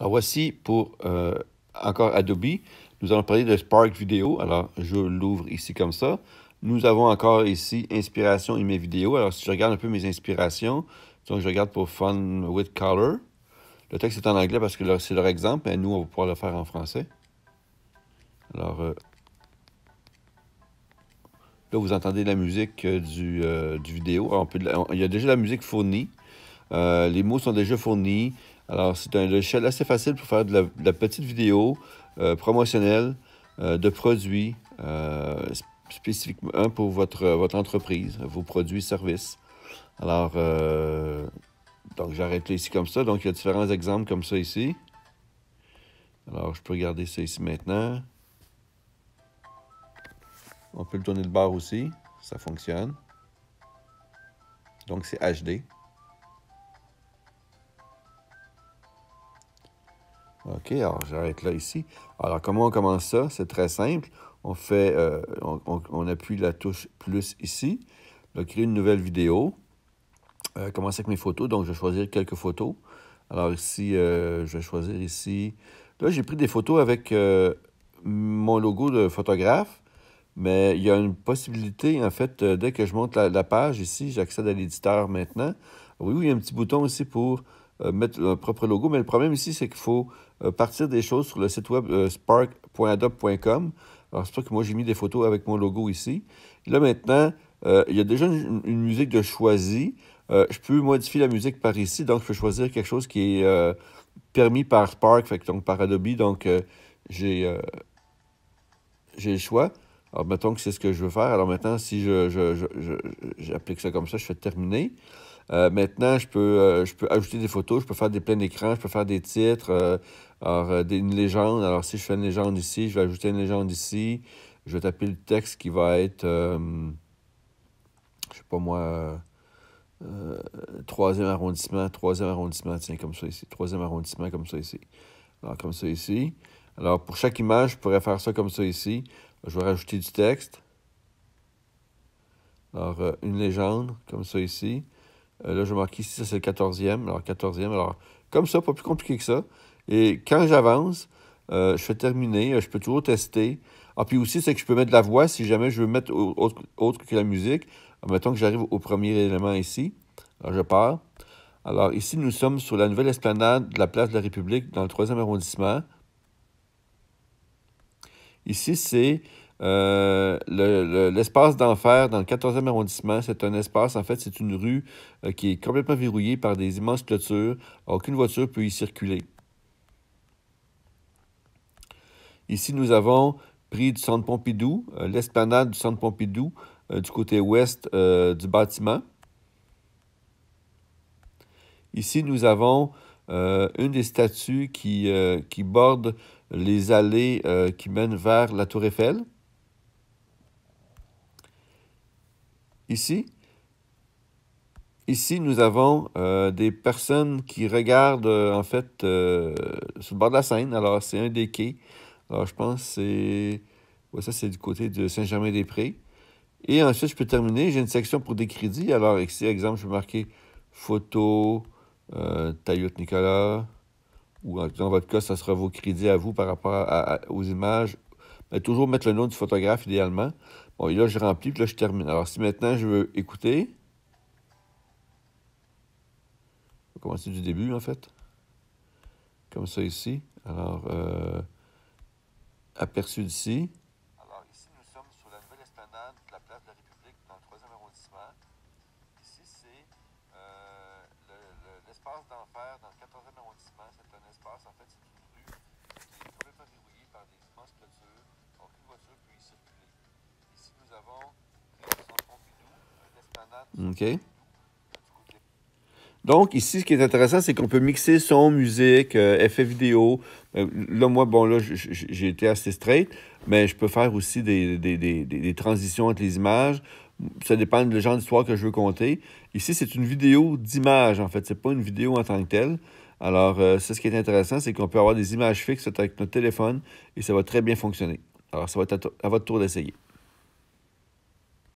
Alors voici pour euh, encore Adobe. Nous allons parler de Spark Video. Alors je l'ouvre ici comme ça. Nous avons encore ici Inspiration et mes vidéos. Alors si je regarde un peu mes inspirations, donc je regarde pour Fun with Color. Le texte est en anglais parce que c'est leur exemple, mais nous on va pouvoir le faire en français. Alors euh, là vous entendez la musique euh, du, vidéo. il y a déjà la musique fournie. les mots sont déjà fournis. Alors, c'est un logiciel assez facile pour faire de la, petite vidéo euh, promotionnelle euh, de produits euh, spécifiquement pour votre, votre entreprise, vos produits, services. Alors, donc j'arrête ici comme ça. Donc, il y a différents exemples comme ça ici. Alors, je peux regarder ça ici maintenant. On peut le tourner de barre aussi. Ça fonctionne. Donc, c'est HD. OK, alors j'arrête là ici. Alors, comment on commence ça? C'est très simple. On, fait, euh, on, appuie la touche « Plus » ici. vais créer une nouvelle vidéo. Euh, avec mes photos. Donc, je vais choisir quelques photos. Alors ici, euh, je vais choisir ici. Là, j'ai pris des photos avec euh, mon logo de photographe. Mais il y a une possibilité, en fait, dès que je monte la, page ici, j'accède à l'éditeur maintenant. Oui, oui, il y a un petit bouton aussi pour mettre un propre logo, mais le problème ici, c'est qu'il faut euh, partir des choses sur le site web euh, spark.adobe.com. Alors, c'est pour ça que moi, j'ai mis des photos avec mon logo ici. Là, maintenant, euh, il y a déjà une, musique de choisie. je peux modifier la musique par ici, donc je peux choisir quelque chose qui est permis par Spark, donc par Adobe. Donc, j'ai j'ai le choix. Alors, mettons que c'est ce que je veux faire. Alors, maintenant, si j'applique je, je, ça comme ça, je fais terminer. Euh, maintenant, euh, je peux, ajouter des photos, je peux faire des pleins écrans, je peux faire des titres, euh, alors, des, une légende. Alors, si je fais une légende ici, je vais ajouter une légende ici. Je vais taper le texte qui va être, je sais pas moi, troisième arrondissement, troisième arrondissement, tiens, comme ça ici, troisième arrondissement, comme ça ici. Alors, comme ça ici. Alors, pour chaque image, je pourrais faire ça comme ça ici. Je vais rajouter du texte. Alors, une légende, comme ça ici. Euh, là, je marque ici, ça c'est le 14e. Alors, 14e. Alors, comme ça, pas plus compliqué que ça. Et quand j'avance, euh, je fais terminer, euh, je peux toujours tester. Ah, puis aussi, c'est que je peux mettre la voix si jamais je veux mettre autre, que la musique. Alors, ah, mettons que j'arrive au premier élément ici. Alors, je pars. Alors, ici, nous sommes sur la nouvelle esplanade de la place de la République dans le 3 arrondissement. Ici, c'est euh, l'espace d'enfer dans le 14e arrondissement, c'est un espace, en fait, c'est une rue euh, qui est complètement verrouillée par des immenses clôtures. Aucune voiture peut y circuler. Ici, nous avons pris du centre Pompidou, euh, l'esplanade du centre Pompidou du côté ouest du bâtiment. Ici, nous avons une des statues qui, qui borde les allées qui mènent vers la Tour Eiffel. Ici, ici nous avons euh, des personnes qui regardent euh, en fait euh, sur le bord de la scène. Alors c'est un des quais. Alors je pense c'est ça c'est du côté de Saint-Germain-des-Prés. Et ensuite je peux terminer. J'ai une section pour des crédits. Alors ici exemple je vais marquer photo, Tayot Nicolas ou dans votre cas, ça sera vos crédits à vous par rapport aux images euh, toujours mettre le nom du photographe idéalement. Bon, et là, je remplis, puis là, je termine. Alors, si maintenant je veux écouter, on va commencer du début, en fait. Comme ça, ici. Alors, euh, aperçu d'ici. Alors, ici, nous sommes sur la nouvelle esplanade de la place de la République, dans le 3e arrondissement. Ici, c'est euh, l'espace d'enfer dans le 14e arrondissement. C'est un espace, en fait, c'est une ok Donc, ici, ce qui est intéressant, c'est qu'on peut mixer son, musique, euh, effet vidéo. Euh, là, moi, bon, là, j'ai été assez straight, mais je peux faire aussi des, transitions entre les images. Ça dépend du genre d'histoire que je veux compter. Ici, c'est une vidéo d'image, en fait. C'est pas une vidéo en tant que telle. Alors, euh, ce qui est intéressant, c'est qu'on peut avoir des images fixes avec notre téléphone et ça va très bien fonctionner. Alors, ça va être à votre tour d'essayer.